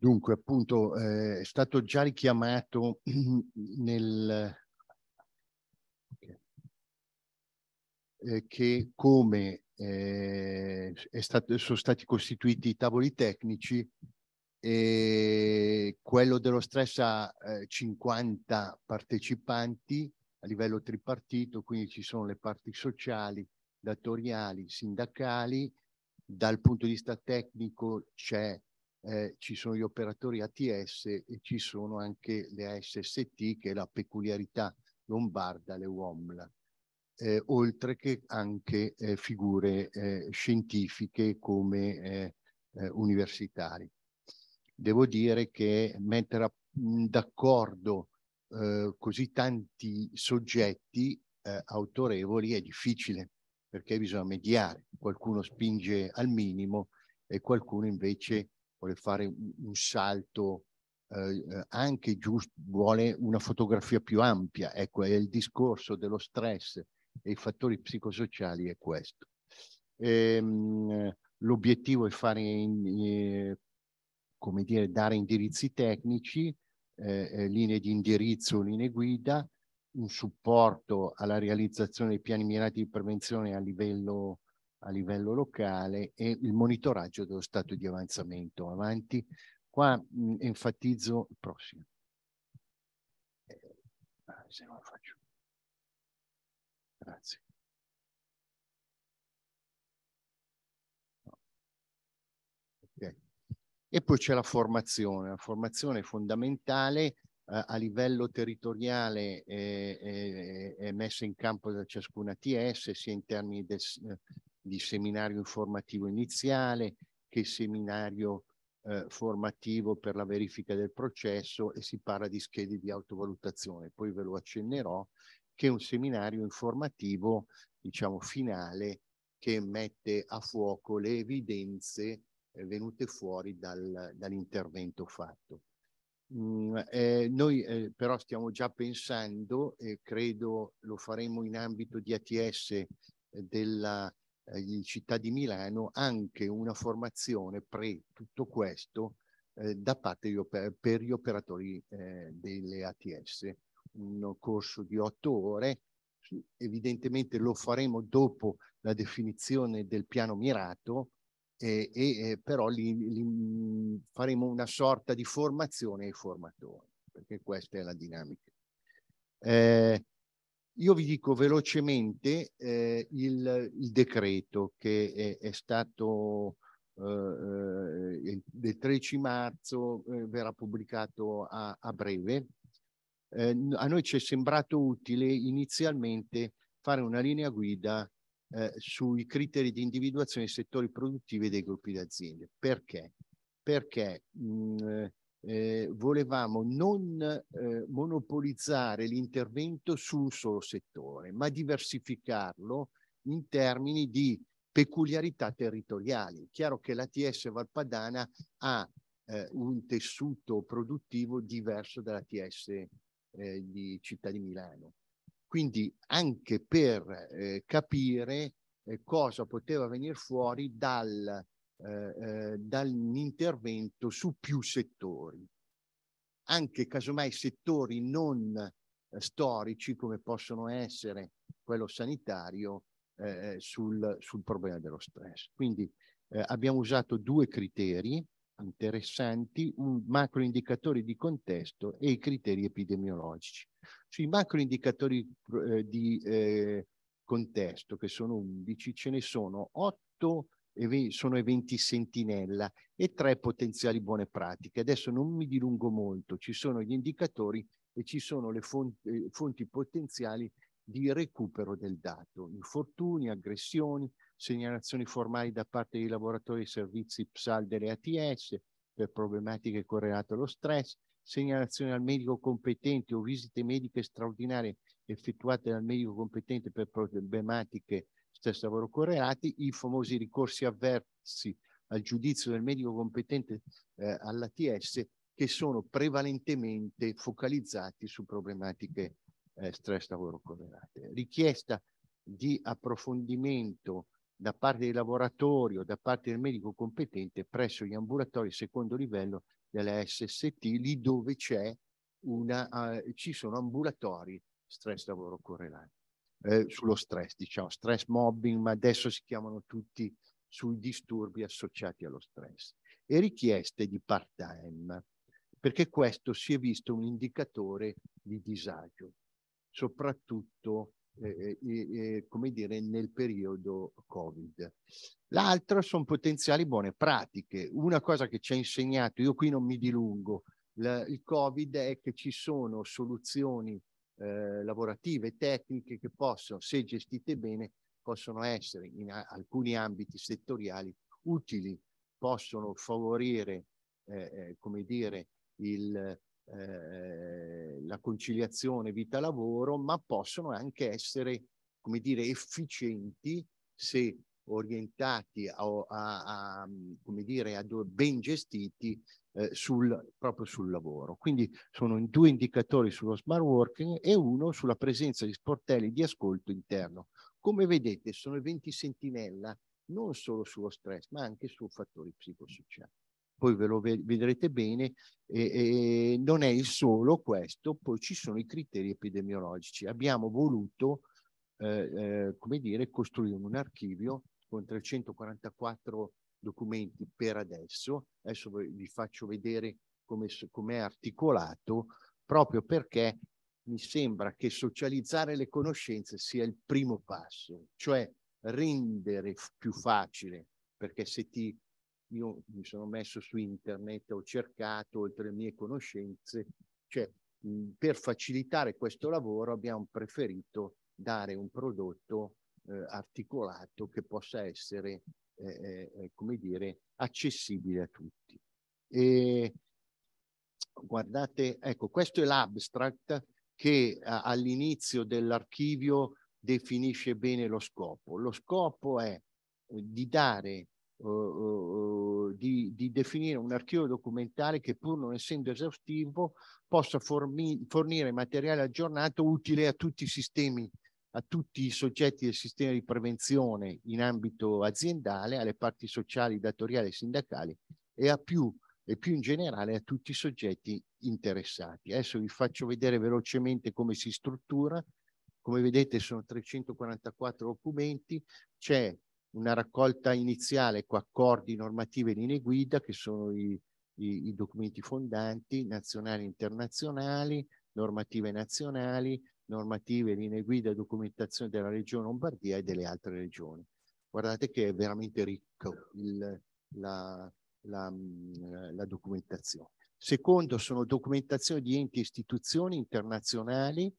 Dunque, appunto, eh, è stato già richiamato nel, eh, che come eh, stato, sono stati costituiti i tavoli tecnici e quello dello stress ha 50 eh, partecipanti a livello tripartito, quindi ci sono le parti sociali, datoriali, sindacali, dal punto di vista tecnico c'è eh, ci sono gli operatori ATS e ci sono anche le ASST, che è la peculiarità lombarda, le UOMLA, eh, oltre che anche eh, figure eh, scientifiche come eh, eh, universitari. Devo dire che mettere d'accordo così tanti soggetti autorevoli è difficile perché bisogna mediare, qualcuno spinge al minimo e qualcuno invece vuole fare un salto eh, eh anche giusto, vuole una fotografia più ampia, ecco, è il discorso dello stress e i fattori psicosociali è questo. Ehm, l'obiettivo è fare, eh, come dire, dare indirizzi tecnici, eh, eh, linee di indirizzo, linee guida, un supporto alla realizzazione dei piani mirati di prevenzione a livello a livello locale e il monitoraggio dello stato di avanzamento. Avanti, qua mh, mm, enfatizzo il prossimo. Eh, se non faccio. Grazie. E poi c'è la formazione, la formazione è fondamentale eh, a livello territoriale eh, eh, è, eh, messa in campo da ciascuna TS, sia in termini del, di seminario informativo iniziale, che seminario eh, formativo per la verifica del processo e si parla di schede di autovalutazione, poi ve lo accennerò, che è un seminario informativo, diciamo, finale che mette a fuoco le evidenze eh, venute fuori dal, dall'intervento fatto. Mm, eh, noi eh, però stiamo già pensando, e credo lo faremo in ambito di ATS eh, della eh, in città di Milano anche una formazione pre tutto questo eh, da parte oper- per gli operatori eh, delle ATS, un corso di otto ore, evidentemente lo faremo dopo la definizione del piano mirato, eh, eh però li, li mm, faremo una sorta di formazione ai formatori, perché questa è la dinamica. Eh, io vi dico velocemente eh, il, il, decreto che è, è stato eh, eh del 13 marzo, eh, verrà pubblicato a, a breve. Eh, a noi ci è sembrato utile inizialmente fare una linea guida eh, sui criteri di individuazione dei settori produttivi dei gruppi d'aziende. Perché? Perché mh, eh, volevamo non eh, monopolizzare l'intervento su un solo settore, ma diversificarlo in termini di peculiarità territoriali. chiaro che l'ATS Valpadana ha eh, un tessuto produttivo diverso dall'ATS eh, di Città di Milano. Quindi anche per eh, capire eh, cosa poteva venire fuori dal eh, eh dall'intervento su più settori, anche casomai settori non eh, storici come possono essere quello sanitario eh, sul, sul, problema dello stress. Quindi eh, abbiamo usato due criteri interessanti, un macroindicatori di contesto e i criteri epidemiologici. Sui macroindicatori di contesto, che sono 11, ce ne sono 8 sono eventi sentinella e tre potenziali buone pratiche. Adesso non mi dilungo molto, ci sono gli indicatori e ci sono le fonti, eh, fonti potenziali di recupero del dato, infortuni, aggressioni, segnalazioni formali da parte dei lavoratori dei servizi PSAL delle ATS per problematiche correlate allo stress, segnalazioni al medico competente o visite mediche straordinarie effettuate dal medico competente per problematiche lavoro correlati, i famosi ricorsi avversi al giudizio del medico competente eh, all'ATS che sono prevalentemente focalizzati su problematiche eh, stress lavoro correlate. Richiesta di approfondimento da parte dei laboratori o da parte del medico competente presso gli ambulatori secondo livello della SST, lì dove c'è una, uh, ci sono ambulatori stress lavoro correlati eh, sullo stress, diciamo, stress mobbing, ma adesso si chiamano tutti sui disturbi associati allo stress, e richieste di part-time, perché questo si è visto un indicatore di disagio, soprattutto eh, eh, eh come dire, nel periodo Covid. L'altro sono potenziali buone pratiche. Una cosa che ci ha insegnato, io qui non mi dilungo, la, il Covid è che ci sono soluzioni eh, lavorative, tecniche che possono, se gestite bene, possono essere in alcuni ambiti settoriali utili, possono favorire, eh, eh, come dire, il, eh, la conciliazione vita-lavoro, ma possono anche essere, come dire, efficienti se orientati a, a, a come dire, a ben gestiti eh, sul, proprio sul lavoro. Quindi sono due indicatori sullo smart working e uno sulla presenza di sportelli di ascolto interno. Come vedete sono eventi sentinella non solo sullo stress ma anche su fattori psicosociali. Poi ve lo vedrete bene, e, e non è il solo questo, poi ci sono i criteri epidemiologici. Abbiamo voluto eh, eh, come dire, costruire un archivio con 344 documenti per adesso, adesso vi faccio vedere come, come è articolato, proprio perché mi sembra che socializzare le conoscenze sia il primo passo, cioè rendere più facile, perché se ti io mi sono messo su internet, ho cercato oltre le mie conoscenze, cioè mhmm, per facilitare questo lavoro abbiamo preferito dare un prodotto eh, articolato che possa essere eh, come dire, accessibile a tutti. E guardate, ecco, questo è l'abstract che all'inizio dell'archivio definisce bene lo scopo. Lo scopo è eh, di dare, uh, di, di, definire un archivio documentale che pur non essendo esaustivo possa fornire materiale aggiornato utile a tutti i sistemi a tutti i soggetti del sistema di prevenzione in ambito aziendale, alle parti sociali, datoriali e sindacali e, a più, e più in generale a tutti i soggetti interessati. Adesso vi faccio vedere velocemente come si struttura. Come vedete sono 344 documenti, c'è una raccolta iniziale con accordi, normative e linee guida che sono i, i, i documenti fondanti nazionali e internazionali, normative nazionali, normative, linee guida e documentazione della regione Lombardia e delle altre regioni. Guardate che è veramente ricco il, la, la, mm, la documentazione. Secondo, sono documentazioni di enti e istituzioni internazionali,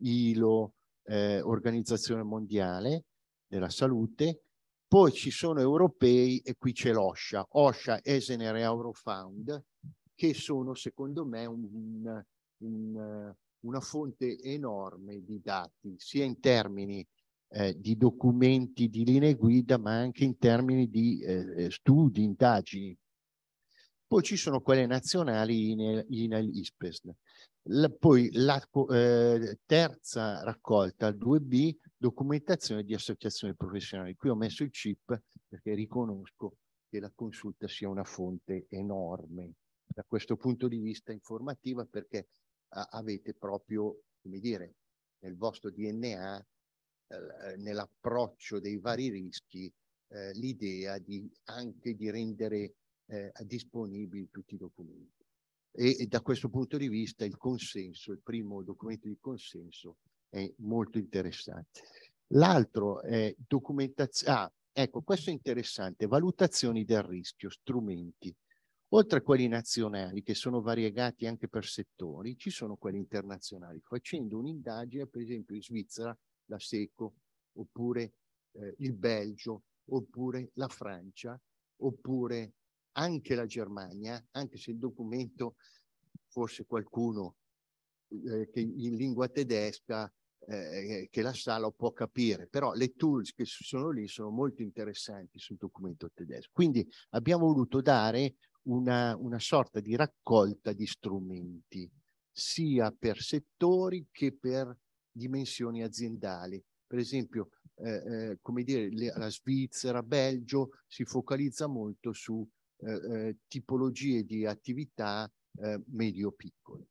ILO, eh, Organizzazione Mondiale della Salute, poi ci sono europei e qui c'è l'OSHA, OSHA, Esener e Eurofound, che sono secondo me un, un, un una fonte enorme di dati, sia in termini eh, di documenti di linee guida, ma anche in termini di eh, studi, indagini. Poi ci sono quelle nazionali in, in ISPES. La, poi la eh, terza raccolta, 2B, documentazione di associazioni professionali. Qui ho messo il CIP perché riconosco che la consulta sia una fonte enorme da questo punto di vista informativa perché avete proprio, come dire, nel vostro DNA, eh, nell'approccio dei vari rischi, eh, l'idea di, anche di rendere eh, disponibili tutti i documenti. E, da questo punto di vista il consenso, il primo documento di consenso è molto interessante. L'altro è documentazione, ah, ecco, questo è interessante, valutazioni del rischio, strumenti. Oltre a quelli nazionali, che sono variegati anche per settori, ci sono quelli internazionali. Facendo un'indagine, per esempio in Svizzera, la SECO, oppure eh, il Belgio, oppure la Francia, oppure anche la Germania, anche se il documento, forse qualcuno eh, che in lingua tedesca eh, che la sala può capire, però le tools che sono lì sono molto interessanti sul documento tedesco. Quindi abbiamo voluto dare una, una sorta di raccolta di strumenti, sia per settori che per dimensioni aziendali. Per esempio, eh, eh come dire, le, la Svizzera, Belgio si focalizza molto su eh, eh tipologie di attività eh, medio-piccole.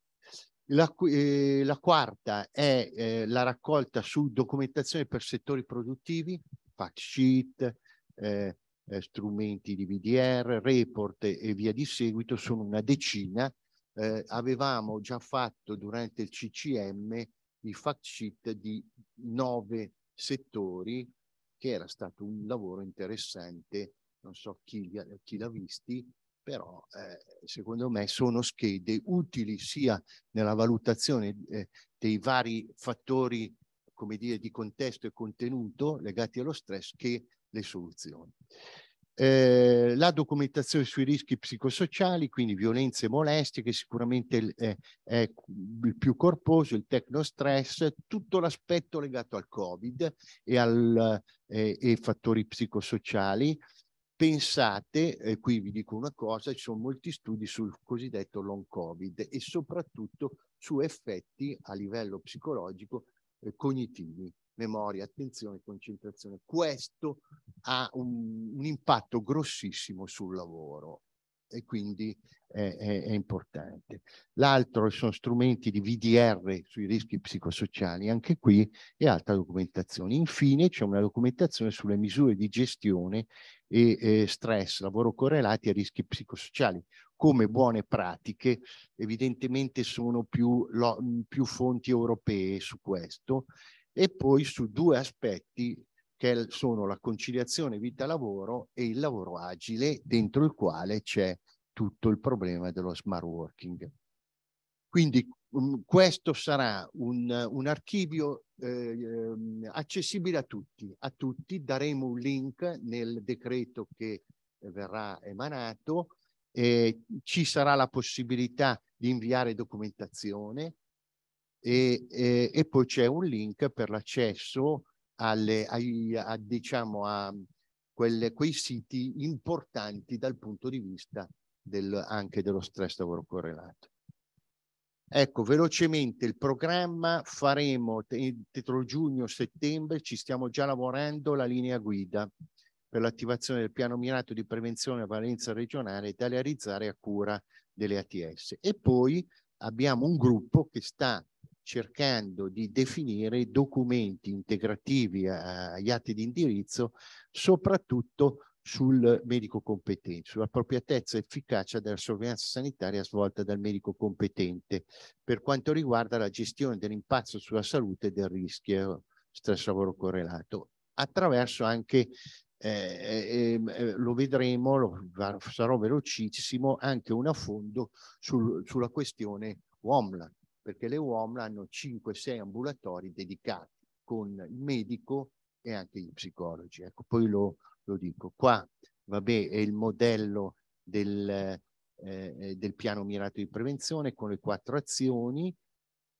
La, eh, la quarta è eh, la raccolta su documentazione per settori produttivi, fact sheet, eh, eh strumenti di VDR, report e via di seguito, sono una decina. Eh, avevamo già fatto durante il CCM i fact sheet di nove settori, che era stato un lavoro interessante, non so chi, chi l'ha visti, però eh, secondo me sono schede utili sia nella valutazione eh, dei vari fattori come dire, di contesto e contenuto legati allo stress che le soluzioni. Eh, la documentazione sui rischi psicosociali, quindi violenze e molestie, che sicuramente è, eh, è il più corposo, il tecnostress, tutto l'aspetto legato al Covid e, al, eh, e fattori psicosociali, pensate, eh, qui vi dico una cosa, ci sono molti studi sul cosiddetto long covid e soprattutto su effetti a livello psicologico eh, cognitivi, memoria, attenzione, concentrazione. Questo ha un, un impatto grossissimo sul lavoro e quindi è, è, è importante. L'altro sono strumenti di VDR sui rischi psicosociali, anche qui e altra documentazione. Infine c'è una documentazione sulle misure di gestione e eh, stress, lavoro correlati a rischi psicosociali. Come buone pratiche, evidentemente sono più, lo, più fonti europee su questo e poi su due aspetti che sono la conciliazione vita-lavoro e il lavoro agile dentro il quale c'è tutto il problema dello smart working. Quindi um, questo sarà un, un archivio eh, accessibile a tutti, a tutti daremo un link nel decreto che verrà emanato, eh, ci sarà la possibilità di inviare documentazione e, e, e poi c'è un link per l'accesso alle, ai, a, diciamo, a quelle, quei siti importanti dal punto di vista del, anche dello stress lavoro correlato. Ecco, velocemente il programma faremo entro giugno-settembre, ci stiamo già lavorando la linea guida per l'attivazione del piano mirato di prevenzione a valenza regionale da realizzare a cura delle ATS. E poi abbiamo un gruppo che sta cercando di definire documenti integrativi agli atti di indirizzo, soprattutto sul medico competente, sull'appropriatezza e efficacia della sorveglianza sanitaria svolta dal medico competente per quanto riguarda la gestione dell'impatto sulla salute e del rischio stress lavoro correlato, attraverso anche eh, eh, eh, eh lo vedremo, lo, sarò velocissimo, anche un affondo sul, sulla questione OMLAT perché le UOM hanno 5-6 ambulatori dedicati con il medico e anche gli psicologi. Ecco, poi lo, lo dico. Qua, vabbè, è il modello del, eh, eh, del piano mirato di prevenzione con le quattro azioni.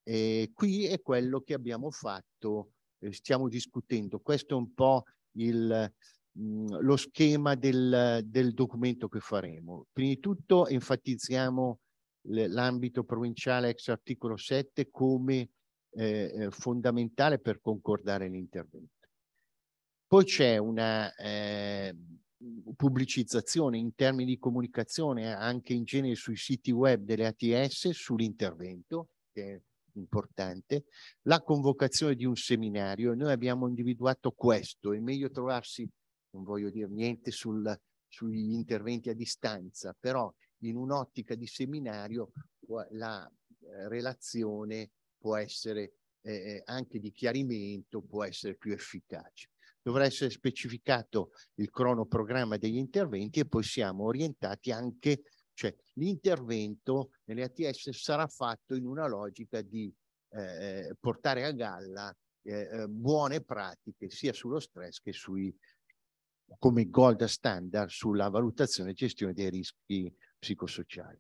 E qui è quello che abbiamo fatto, eh, stiamo discutendo. Questo è un po' il, mh, mm, lo schema del, del documento che faremo. Prima di tutto enfatizziamo l'ambito provinciale ex articolo 7 come eh, eh, fondamentale per concordare l'intervento. Poi c'è una eh, pubblicizzazione in termini di comunicazione anche in genere sui siti web delle ATS sull'intervento, che è importante, la convocazione di un seminario. Noi abbiamo individuato questo, è meglio trovarsi, non voglio dire niente sul, sugli interventi a distanza, però in un'ottica di seminario la eh, relazione può essere eh, eh, anche di chiarimento, può essere più efficace. Dovrà essere specificato il cronoprogramma degli interventi e poi siamo orientati anche, cioè l'intervento nelle ATS sarà fatto in una logica di eh, eh portare a galla eh, buone pratiche sia sullo stress che sui, come gold standard sulla valutazione e gestione dei rischi psicosociali.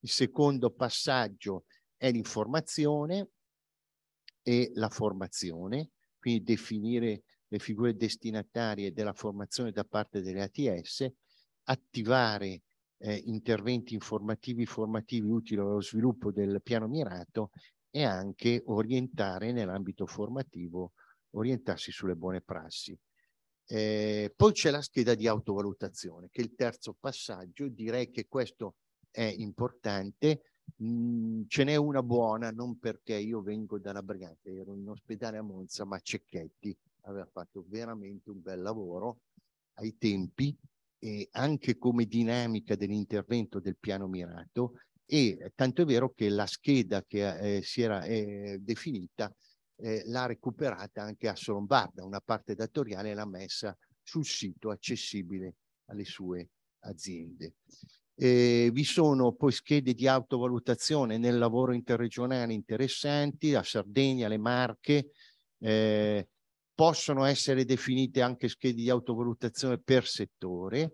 Il secondo passaggio è l'informazione e la formazione, quindi definire le figure destinatarie della formazione da parte delle ATS, attivare eh, interventi informativi formativi utili allo sviluppo del piano mirato e anche orientare nell'ambito formativo, orientarsi sulle buone prassi. Eh, poi c'è la scheda di autovalutazione, che è il terzo passaggio. Direi che questo è importante. Mm, ce n'è una buona, non perché io vengo dalla Briganza, ero in ospedale a Monza, ma Cecchetti aveva fatto veramente un bel lavoro ai tempi e anche come dinamica dell'intervento del piano mirato e tanto è vero che la scheda che eh, si era eh, definita eh, l'ha recuperata anche Asso Lombarda, una parte datoriale l'ha messa sul sito accessibile alle sue aziende. Eh, vi sono poi schede di autovalutazione nel lavoro interregionale interessanti, la Sardegna, le Marche, eh, possono essere definite anche schede di autovalutazione per settore,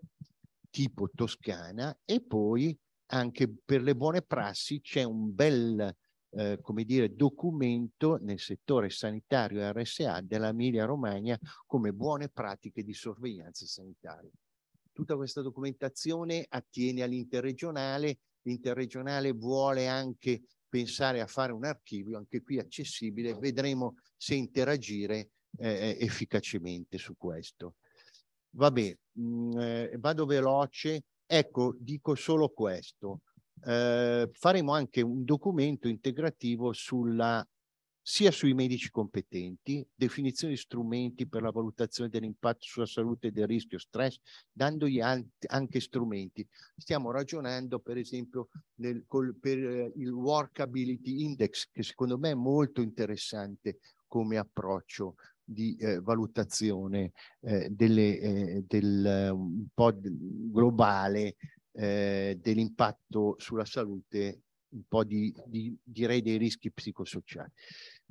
tipo Toscana, e poi anche per le buone prassi c'è un bel eh, come dire, documento nel settore sanitario RSA della Emilia Romagna come buone pratiche di sorveglianza sanitaria. Tutta questa documentazione attiene all'interregionale, l'interregionale vuole anche pensare a fare un archivio anche qui accessibile, vedremo se interagire eh, eh efficacemente su questo. Vabbè, mh, mm, eh, vado veloce, ecco, dico solo questo eh, faremo anche un documento integrativo sulla, sia sui medici competenti, definizione di strumenti per la valutazione dell'impatto sulla salute e del rischio stress, dandogli anche strumenti. Stiamo ragionando per esempio nel, col, per eh, il workability index, che secondo me è molto interessante come approccio di eh, valutazione eh, delle, eh, del, eh, un po' globale eh, dell'impatto sulla salute, un po' di, di, direi dei rischi psicosociali.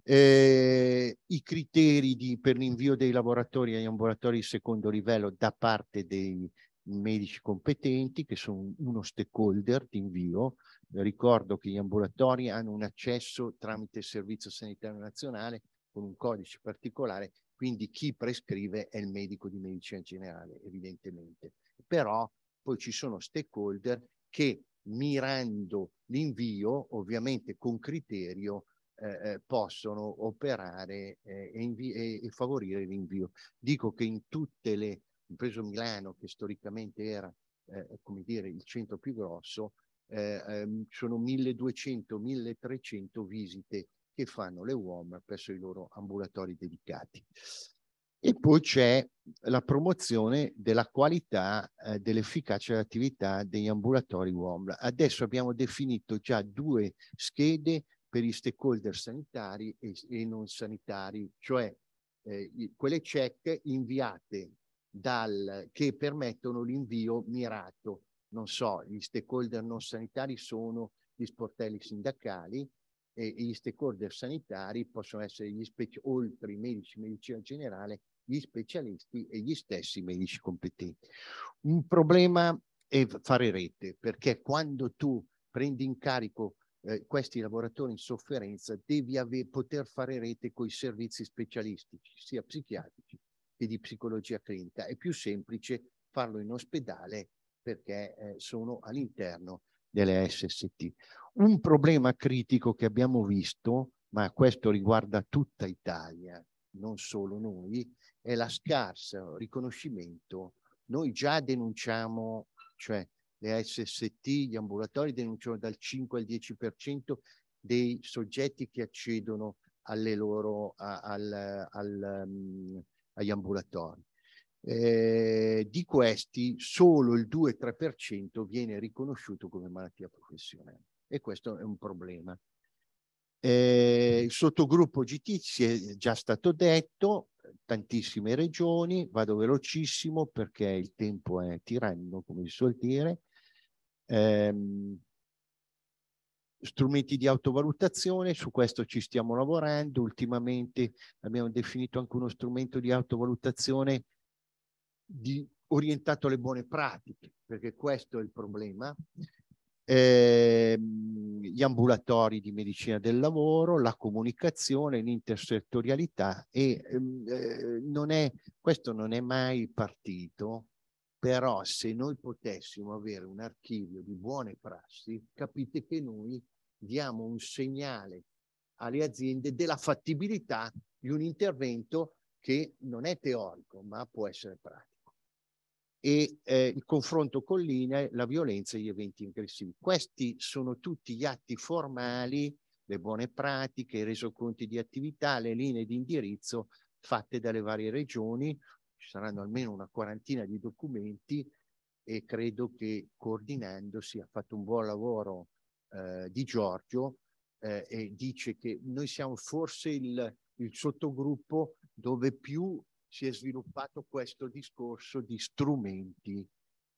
Eh, I criteri di, per l'invio dei laboratori agli ambulatori di secondo livello da parte dei medici competenti che sono uno stakeholder di invio. Ricordo che gli ambulatori hanno un accesso tramite il Servizio Sanitario Nazionale con un codice particolare, quindi chi prescrive è il medico di medicina generale, evidentemente. Però poi ci sono stakeholder che mirando l'invio, ovviamente con criterio, eh, eh, possono operare eh, e, invi- e, e, favorire l'invio. Dico che in tutte le, preso Milano, che storicamente era eh, come dire, il centro più grosso, eh, ehm, sono 1200-1300 visite che fanno le UOM presso i loro ambulatori dedicati. E poi c'è la promozione della qualità eh, dell'efficacia dell'attività degli ambulatori UOM. Adesso abbiamo definito già due schede per gli stakeholder sanitari e, e non sanitari, cioè eh, quelle check inviate dal, che permettono l'invio mirato. Non so, gli stakeholder non sanitari sono gli sportelli sindacali, eh, e gli stakeholder sanitari possono essere gli speci- oltre i medici di medicina generale, gli specialisti e gli stessi medici competenti. Un problema è fare rete, perché quando tu prendi in carico eh, questi lavoratori in sofferenza, devi ave- poter fare rete con i servizi specialistici, sia psichiatrici che di psicologia clinica. È più semplice farlo in ospedale perché eh, sono all'interno delle SST. Un problema critico che abbiamo visto, ma questo riguarda tutta Italia, non solo noi, è la scarsa eh, riconoscimento. Noi già denunciamo, cioè le SST, gli ambulatori denunciano dal 5 al 10% dei soggetti che accedono alle loro, a, al, al, um, agli ambulatori eh, di questi solo il 2-3% viene riconosciuto come malattia professionale e questo è un problema. Eh, il sottogruppo GT è già stato detto, tantissime regioni, vado velocissimo perché il tempo è tiranno, come si suol dire. Eh, strumenti di autovalutazione, su questo ci stiamo lavorando, ultimamente abbiamo definito anche uno strumento di autovalutazione di, orientato alle buone pratiche, perché questo è il problema. Eh, gli ambulatori di medicina del lavoro, la comunicazione, l'intersettorialità e ehm, eh, non è, questo non è mai partito, però se noi potessimo avere un archivio di buone prassi, capite che noi diamo un segnale alle aziende della fattibilità di un intervento che non è teorico, ma può essere pratico e eh, il confronto con l'INE, la violenza e gli eventi aggressivi. Questi sono tutti gli atti formali, le buone pratiche, i resoconti di attività, le linee di indirizzo fatte dalle varie regioni, ci saranno almeno una quarantina di documenti e credo che coordinandosi ha fatto un buon lavoro eh, di Giorgio eh, e dice che noi siamo forse il, il sottogruppo dove più si è sviluppato questo discorso di strumenti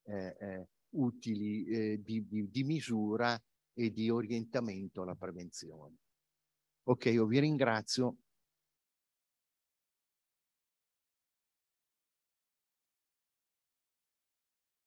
eh, eh, utili eh, di, di, di, misura e di orientamento alla prevenzione. Ok, io vi ringrazio.